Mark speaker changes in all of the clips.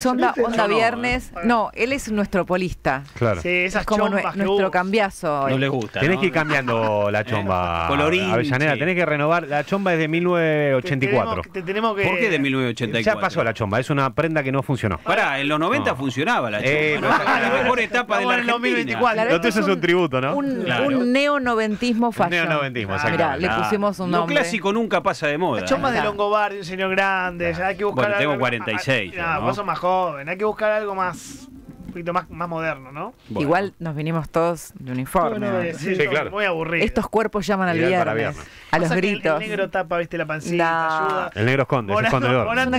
Speaker 1: sonda onda viernes. No, él es nuestro polista. Claro. Sí, esas es como nuestro cambiazo. No le gusta. Tenés
Speaker 2: que ir cambiando la eh, chomba. Colorina. colorín. Avellaneda, tenés que renovar. La chomba es de 1984. ¿Por
Speaker 1: qué de
Speaker 2: 1984? Ya pasó la chomba, es una prenda que no funcionó.
Speaker 3: Pará, en los 90 funcionaba la eh, chomba. Eh, la mejor etapa de la Argentina. 2024. es un tributo, ¿no? Un, neo-noventismo
Speaker 1: neonoventismo fashion. Un neonoventismo, ah, le pusimos un nombre. Lo clásico nunca
Speaker 3: pasa de moda. La chomba de
Speaker 4: Longobardi, un señor grande. Bueno, tengo
Speaker 3: 46. Ah, ah, vos sos
Speaker 4: más joven, hay que buscar algo más un poquito más, más moderno, ¿no?
Speaker 1: Igual nos vinimos todos de uniforme. sí, Muy
Speaker 4: aburrido. Estos cuerpos llaman al viernes, A los gritos. El, negro tapa, viste, la pancita, ayuda.
Speaker 2: El negro esconde, es escondedor. escondedor.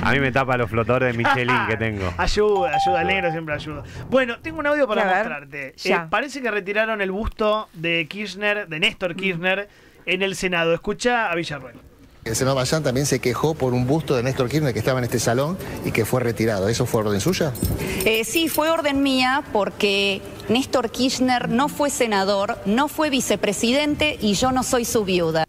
Speaker 2: A mí me tapa los flotadores de Michelin que tengo.
Speaker 4: Ayuda, ayuda, el negro siempre ayuda. Bueno, tengo un audio para mostrarte. Eh, parece que retiraron el busto de Kirchner, de Néstor mm. Kirchner, en el Senado. Escucha a villarreal
Speaker 2: el senador Bayán también se quejó por un busto de Néstor Kirchner que estaba en este salón y que fue retirado. ¿Eso fue orden suya?
Speaker 1: Eh, sí, fue orden mía porque Néstor Kirchner no fue senador, no fue vicepresidente y yo no soy su viuda.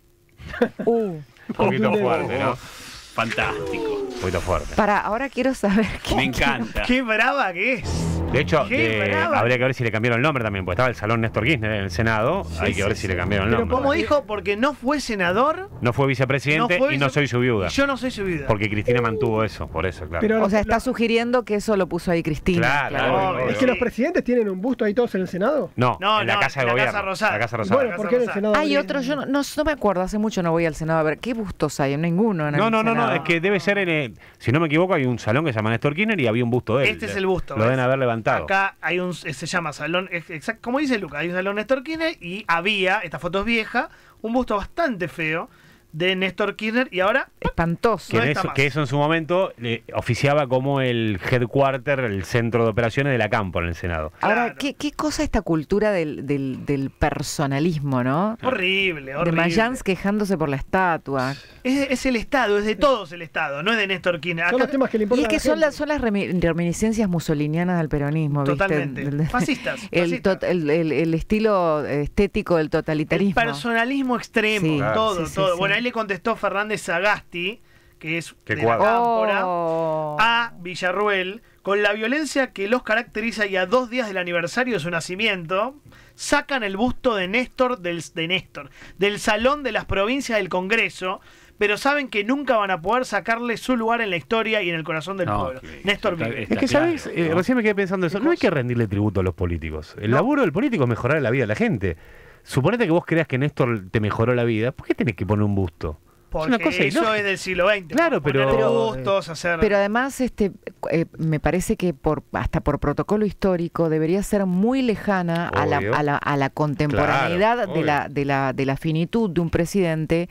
Speaker 1: Uh,
Speaker 2: un poquito fuerte, ¿no? Fantástico. Un poquito fuerte.
Speaker 1: Para, ahora quiero saber qué. Me encanta. Qué brava que es. De hecho, eh, habría
Speaker 2: que ver si le cambiaron el nombre también, porque estaba el Salón Néstor Kirchner en el Senado. Hay que ver si le cambiaron el nombre. Pero
Speaker 1: como dijo, porque no fue senador.
Speaker 2: No fue vicepresidente y no soy su viuda. Yo no soy su viuda. Porque Cristina mantuvo eso, por eso, claro. o
Speaker 1: sea, está sugiriendo que eso lo puso ahí Cristina. Claro, ¿Es que los presidentes tienen un busto ahí todos en el Senado?
Speaker 2: No,
Speaker 4: en la Casa de
Speaker 1: la
Speaker 2: Gobierno. Casa Rosada.
Speaker 4: La Casa Rosada. Bueno, ¿por qué en el Senado? Hay otro, yo
Speaker 1: no, me acuerdo, hace mucho no voy al Senado a ver qué bustos hay, ninguno. En no, no, no, no, es
Speaker 2: que debe ser en el, si no me equivoco, hay un salón que se llama Néstor Kirchner y había un busto de él. Este es el busto. Lo deben haber
Speaker 1: Acá
Speaker 4: hay un, se llama salón, como dice Luca, hay un salón Néstor y había, esta foto es vieja, un busto bastante feo de Néstor Kirchner y ahora
Speaker 1: espantoso.
Speaker 2: que, eso, en su momento oficiaba como el headquarter, el centro de operaciones de la campo en el Senado.
Speaker 1: Ahora, ¿qué, ¿qué, cosa esta cultura del, personalismo, no?
Speaker 4: Horrible, horrible. De Mayans
Speaker 1: quejándose por la estatua.
Speaker 4: Es, el Estado, es de todos el Estado, no es de Néstor Kirchner. son los temas que le importan. Y es que son, las
Speaker 1: son las reminiscencias musolinianas del peronismo. Totalmente. Fascistas. El, el, estilo estético del totalitarismo. El personalismo
Speaker 4: extremo, todo, todo le contestó Fernández Sagasti, que es de la oh. a Villarruel, con la violencia que los caracteriza y a dos días del aniversario de su nacimiento, sacan el busto de Néstor del, de Néstor, del Salón de las Provincias del Congreso, pero saben que nunca van a poder sacarle su lugar en la historia y en el corazón del pueblo. Néstor vive, Es que, ¿sabes? Eh, recién
Speaker 2: me quedé pensando eso. No hay que rendirle tributo a los políticos. El laburo del político es mejorar la vida de la gente. Suponete que vos creas que Néstor te mejoró la vida, ¿por qué tenés que poner un busto?
Speaker 4: cosa eso es del siglo XX. pero,
Speaker 1: además este eh, me parece que por hasta por protocolo histórico debería ser muy lejana a la, a la, a, la, contemporaneidad de, la, de, la, de la finitud de un presidente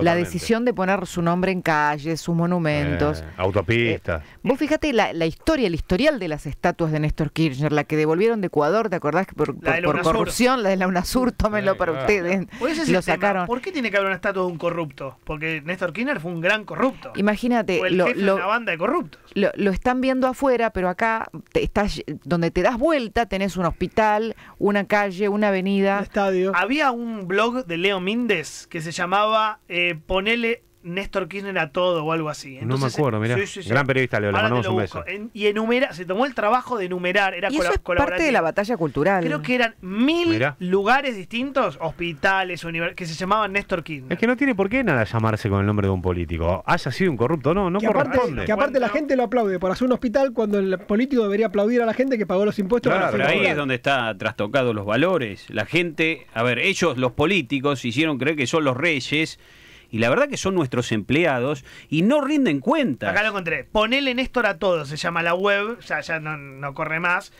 Speaker 1: la decisión de poner su nombre en calles, sus monumentos. Eh,
Speaker 2: autopistas. Eh,
Speaker 1: vos fíjate la, historia, el historial de las estatuas de Néstor Kirchner, la que devolvieron de Ecuador, ¿te acordás? por, por, corrupción, la de la UNASUR, tómenlo para ah. ustedes. Lo sacaron. ¿Por
Speaker 4: qué tiene que haber una estatua de un corrupto? porque Néstor Kirchner fue un gran corrupto.
Speaker 1: Imagínate, una banda de corruptos. Lo, están viendo afuera, pero acá te estás, donde te das vuelta tenés un hospital, una calle, una avenida. Un estadio. Había
Speaker 4: un blog de Leo Mindes que se llamaba eh, Ponele Néstor Kirchner a todo o algo así. no me acuerdo, mira. Gran periodista, le un beso. y enumera, se tomó el trabajo de enumerar, era es parte de la batalla cultural. Creo que eran mil lugares distintos, hospitales, universidades, que se llamaban Néstor Kirchner.
Speaker 2: Es que no tiene por qué nada llamarse con el nombre de un político. Haya sido un corrupto, no, no
Speaker 3: corresponde. que aparte
Speaker 4: la gente lo aplaude por hacer un hospital cuando el político debería aplaudir a la gente que pagó los impuestos. Claro, pero ahí es
Speaker 3: donde está trastocado los valores. La gente, a ver, ellos, los políticos, hicieron creer que son los reyes y la verdad que son nuestros empleados y no rinden cuenta. Acá lo
Speaker 4: encontré. Ponele Néstor a todo, se llama la web, ya, ya no, corre más,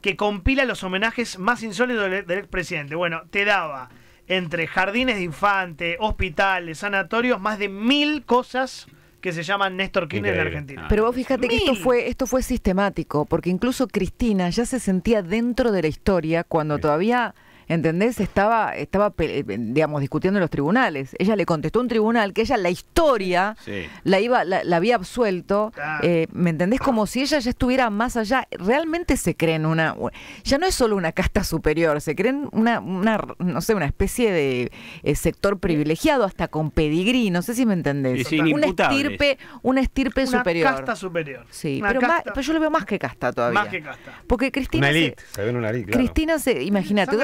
Speaker 4: que compila los homenajes más insólitos del, expresidente. Bueno, te daba entre jardines de infantes, hospitales, sanatorios, más de mil cosas que se llaman Néstor Kirchner en Argentina. Pero
Speaker 1: vos fíjate que esto fue, esto fue sistemático, porque incluso Cristina ya se sentía dentro de la historia cuando todavía ¿entendés? Estaba, estaba eh, digamos, discutiendo en los tribunales. Ella le contestó a un tribunal que ella la historia la, iba, la, había absuelto, eh, ¿me entendés? Como si ella ya estuviera más allá. Realmente se creen una, ya no es solo una casta superior, se creen una, una no sé, una especie de eh, sector privilegiado, hasta con pedigrí, no sé si me entendés. una estirpe, una estirpe superior. Una casta
Speaker 4: superior. Sí, pero,
Speaker 1: yo lo veo más que casta todavía. Más que casta. Porque Cristina... Una elite.
Speaker 2: Se, ve en una elite, claro.
Speaker 1: Cristina se, imagínate,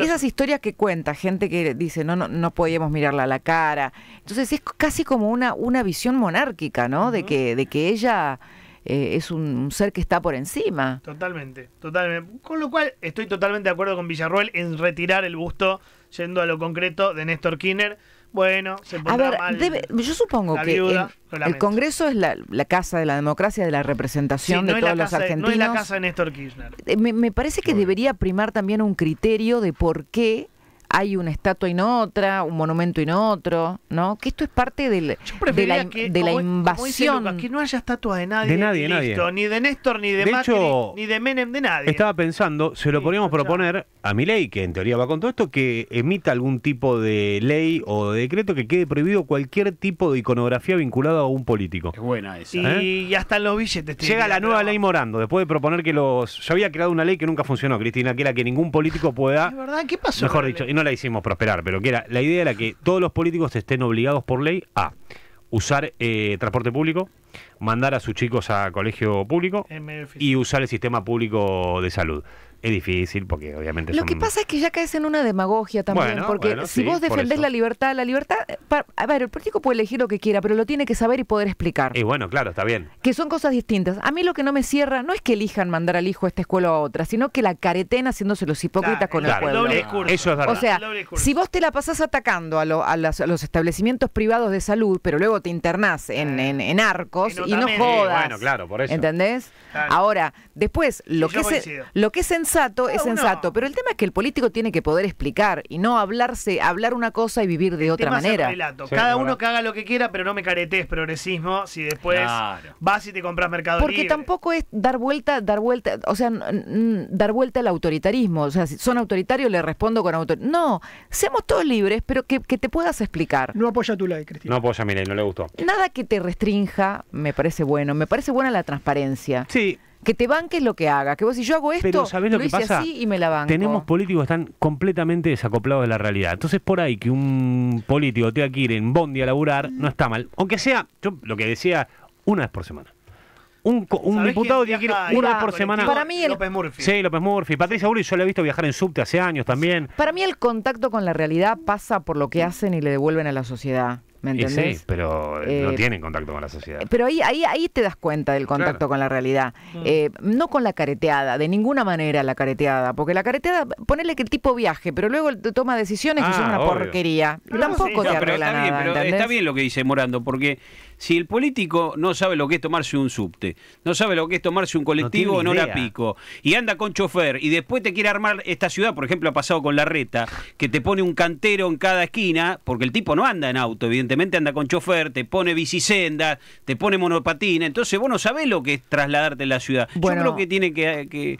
Speaker 1: esas historias que cuenta gente que dice, no, no, no podíamos mirarla a la cara. Entonces es casi como una, una visión monárquica, ¿no? De que, de que ella eh, es un, ser que está por encima.
Speaker 4: Totalmente, totalmente. Con lo cual estoy totalmente de acuerdo con Villarruel en retirar el busto, yendo a lo concreto, de Néstor Kirchner. Bueno, se pondrá a ver, yo
Speaker 1: supongo que el, Congreso es la, casa de la democracia, de la representación de todos los argentinos. no es la casa
Speaker 4: de Néstor Kirchner.
Speaker 1: Eh, me, parece que debería primar también un criterio de por qué hay una estatua en otra, un monumento en otro, ¿no? Que esto es parte de la, invasión.
Speaker 4: que no haya estatua de nadie. De nadie, nadie. Ni de Néstor, ni de, de ni de Menem, de nadie.
Speaker 2: Estaba pensando, se lo podríamos proponer a mi ley, que en teoría va con todo esto, que emita algún tipo de ley o de decreto que quede prohibido cualquier tipo de iconografía vinculada a un político. Es buena esa. Y,
Speaker 4: ¿Eh? ya están los billetes. Llega la nueva
Speaker 2: ley Morando, después de proponer que los... yo había creado una ley que nunca funcionó, Cristina, que era que ningún político pueda... ¿Es
Speaker 4: verdad? ¿Qué pasó? Mejor
Speaker 2: dicho, y no la hicimos prosperar, pero que era, la idea era que todos los políticos estén obligados por ley a usar eh, transporte público, mandar a sus chicos a colegio público y usar el sistema público de salud. Es difícil porque obviamente... Lo que pasa es
Speaker 1: que ya caes en una demagogia también, porque si vos defendés la libertad, la libertad... Eh, a ver, el político puede elegir lo que quiera, pero lo tiene que saber y poder explicar.
Speaker 2: Y bueno, claro, está bien.
Speaker 1: Que son cosas distintas. A mí lo que no me cierra no es que elijan mandar al hijo a esta escuela o a otra, sino que la careten haciéndose los hipócritas con el pueblo. Eso es verdad. O sea, si vos te la pasás atacando a, los establecimientos privados de salud, pero luego te internás en, arcos y no jodas. bueno, claro, por eso. ¿Entendés? Ahora, después, lo, que es, lo que es sensato es sensato, pero el tema es que el político tiene que poder explicar y no hablarse, hablar una cosa y vivir de otra manera. Cada uno
Speaker 4: que haga lo que quiera, pero no me caretes progresismo si después vas y te compras mercado Porque
Speaker 1: tampoco es dar vuelta, dar vuelta, o sea, dar vuelta al autoritarismo. O sea, si son autoritarios le respondo con autor No, seamos todos libres, pero que, te puedas explicar. No apoya tu ley,
Speaker 2: Cristina. No apoya mi no le gustó.
Speaker 1: Nada que te restrinja me parece bueno. Me parece buena la transparencia. Sí que te banques lo que haga, que vos si yo hago esto, lo, así y me la banco. Tenemos
Speaker 2: políticos que están completamente desacoplados de la realidad. Entonces por ahí que un político tenga que ir en bondi a laburar, no está mal. Aunque sea, yo lo que decía, una vez por semana
Speaker 1: un, diputado tiene que ir una vez por semana. Para mí López
Speaker 2: Murphy. Sí, López Murphy. Patricia Bullrich yo la he visto viajar en subte hace años también.
Speaker 1: Para mí el contacto con la realidad pasa por lo que hacen y le devuelven a la sociedad. ¿me sí,
Speaker 2: pero no eh, tienen contacto con la sociedad.
Speaker 1: Eh, pero ahí, ahí, ahí te das cuenta del contacto con la realidad. Mm. Eh, no con la careteada, de ninguna manera la careteada, porque la careteada, ponerle que el tipo viaje, pero luego toma decisiones que ah, son una porquería. Tampoco te arregla está Bien, está bien
Speaker 3: lo que dice Morando, porque si el político no sabe lo que es tomarse un subte, no sabe lo que es tomarse un colectivo no en hora pico, y anda con chofer, y después te quiere armar esta ciudad, por ejemplo, ha pasado con la reta, que te pone un cantero en cada esquina, porque el tipo no anda en auto, evidentemente anda con chofer, te pone bicisenda, te pone monopatina, entonces vos no sabés lo que es trasladarte en la ciudad. Bueno, Yo creo que tiene que, que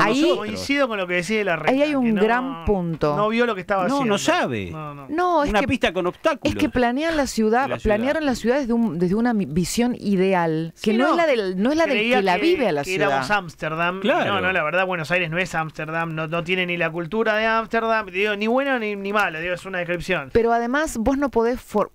Speaker 1: ahí, Coincido
Speaker 4: con lo que decía la Ahí hay un gran punto. No vio lo que estaba no, haciendo. No, sabe.
Speaker 1: no sabe. No, es Una
Speaker 4: pista con obstáculos.
Speaker 1: Es que planean la ciudad, planearon la ciudad desde, una visión ideal, que no, es la del, la que, la vive a la ciudad. Éramos
Speaker 4: Ámsterdam. Claro. No, no, la verdad, Buenos Aires no es Ámsterdam, no, no tiene ni la cultura de Ámsterdam, digo, ni bueno ni, ni digo, es una descripción.
Speaker 1: Pero además, vos no podés for,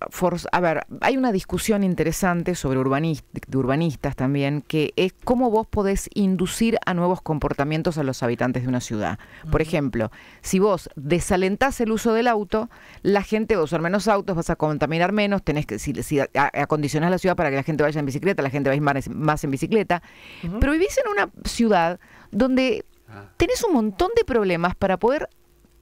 Speaker 1: a ver, hay una discusión interesante sobre urbanistas también, que es cómo vos podés inducir a nuevos comportamientos a los habitantes de una ciudad. Por ejemplo, si vos desalentás el uso del auto, la gente va a usar menos autos, vas a contaminar menos, tenés que, si, acondicionás la ciudad para que la gente vaya en bicicleta, la gente va a ir más, en bicicleta. Pero vivís en una ciudad donde ah. tenés un montón de problemas para poder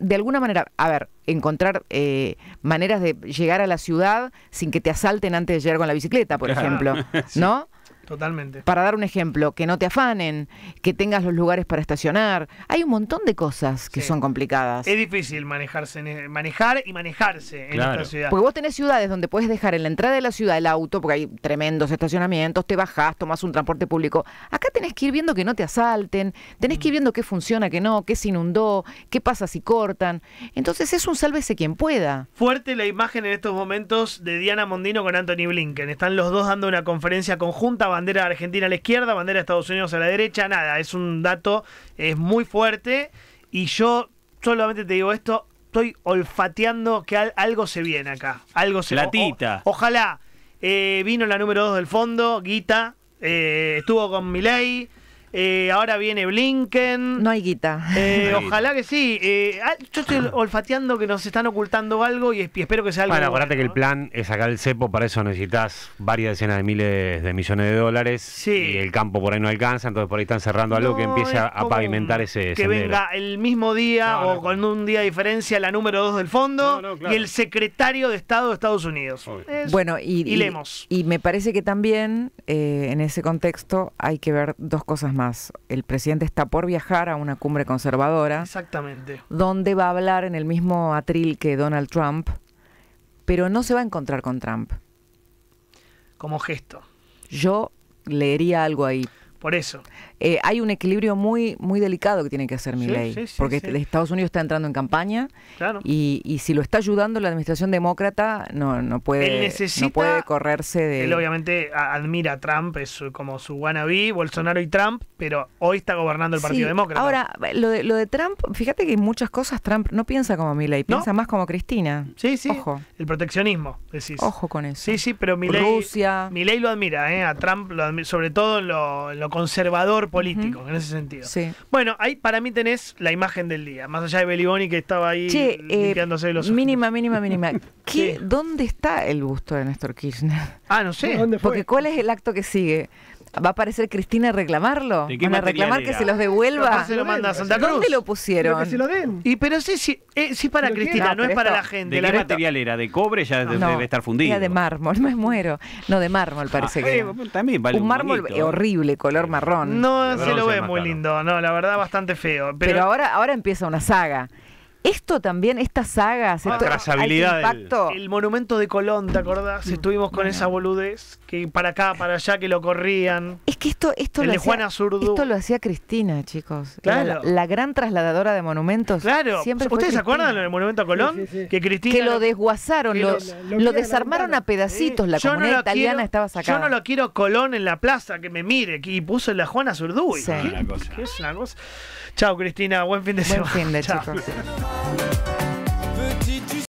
Speaker 1: de alguna manera, a ver, encontrar eh, maneras de llegar a la ciudad sin que te asalten antes de llegar con la bicicleta, por ejemplo, ¿no? Totalmente. Para dar un ejemplo, que no te afanen, que tengas los lugares para estacionar. Hay un montón de cosas que son complicadas. Es
Speaker 4: difícil manejarse, e, manejar y manejarse en esta ciudad. Porque vos
Speaker 1: tenés ciudades donde puedes dejar en la entrada de la ciudad el auto, porque hay tremendos estacionamientos, te bajás, tomás un transporte público. Acá tenés que ir viendo que no te asalten, tenés que ir mm. viendo qué funciona, qué no, qué se inundó, qué pasa si cortan. Entonces es un sálvese quien pueda.
Speaker 4: Fuerte la imagen en estos momentos de Diana Mondino con Anthony Blinken. Están los dos dando una conferencia conjunta bandera argentina a la izquierda, bandera de Estados Unidos a la derecha, nada, es un dato, es muy fuerte y yo solamente te digo esto, estoy olfateando que algo se viene acá, algo se viene. ojalá eh, vino la número dos del fondo, Guita, eh, estuvo con Milei, eh, ahora viene Blinken. No hay guita. Eh, ojalá que sí. Eh, ah, yo estoy olfateando que nos están ocultando algo y, espero que sea algo. Bueno, acuérdate
Speaker 2: que el plan es sacar el cepo, para eso necesitas varias decenas de miles de millones de dólares. Sí. Y el campo por ahí no alcanza, entonces por ahí están cerrando algo que empiece a,
Speaker 4: pavimentar ese. Que venga el mismo día o con un día de diferencia la número dos del fondo y el secretario de Estado de Estados Unidos. bueno, y, y,
Speaker 1: y me parece que también en ese contexto hay que ver dos cosas más el presidente está por viajar a una cumbre conservadora. Exactamente. Donde va a hablar en el mismo atril que Donald Trump, pero no se va a encontrar con Trump. Como gesto. Yo leería algo ahí. Por eso. Eh, hay un equilibrio muy, muy delicado que tiene que hacer mi ley porque este, Estados Unidos está entrando en campaña. Y, si lo está ayudando la administración demócrata, no, no, puede, puede correrse de. Él
Speaker 4: obviamente admira a Trump, es como su wannabe, Bolsonaro y Trump, pero hoy está gobernando el Partido Demócrata. Ahora,
Speaker 1: lo de, lo de Trump, fíjate que en muchas cosas Trump no piensa como Milley, piensa más como Cristina. Sí,
Speaker 4: sí. Ojo. El proteccionismo, decís. Ojo con eso. Sí, sí, pero Milley. Rusia. lo admira, ¿eh? A Trump, sobre todo lo conservador político, en ese sentido. Bueno, ahí para mí tenés la imagen del día, más allá de Beliboni que estaba ahí eh, limpiándose los ojos. Mínima,
Speaker 1: mínima, mínima. ¿Qué, ¿Dónde está el busto de Néstor Kirchner? Ah, no sé. ¿Dónde Porque ¿cuál es el acto que sigue? ¿Va a aparecer Cristina a reclamarlo? a reclamar que se los devuelva? Se lo manda Santa Cruz. ¿Dónde lo pusieron? Que se lo den. Y pero sí, sí, eh, sí para Cristina, no, es para la gente.
Speaker 3: ¿De material era? ¿De cobre? Ya debe estar fundido. Era de
Speaker 1: mármol, me muero. No, de mármol parece ah, que. Eh, un, mármol ¿eh? horrible, color marrón. No se lo ve muy
Speaker 4: lindo, no, la verdad bastante feo. Pero, ahora,
Speaker 1: ahora empieza una saga. Esto también, esta saga, ah, trazabilidad,
Speaker 4: impacto. El, monumento de Colón, ¿te acordás? Mm. Estuvimos con esa boludez que para acá, para allá, que lo corrían. Es que
Speaker 1: esto, esto, lo, hacía, lo hacía Cristina, chicos. La, gran trasladadora de monumentos. Claro. Siempre ¿Ustedes se acuerdan del
Speaker 4: monumento a Colón? Que Cristina. lo
Speaker 1: desguazaron, lo, desarmaron a pedacitos. La comunidad italiana estaba sacada. Yo no lo
Speaker 4: quiero Colón en la plaza, que me mire. Que, y puso la Juana Zurduy. es cosa? Chao, Cristina. Buen fin de semana. Buen fin de,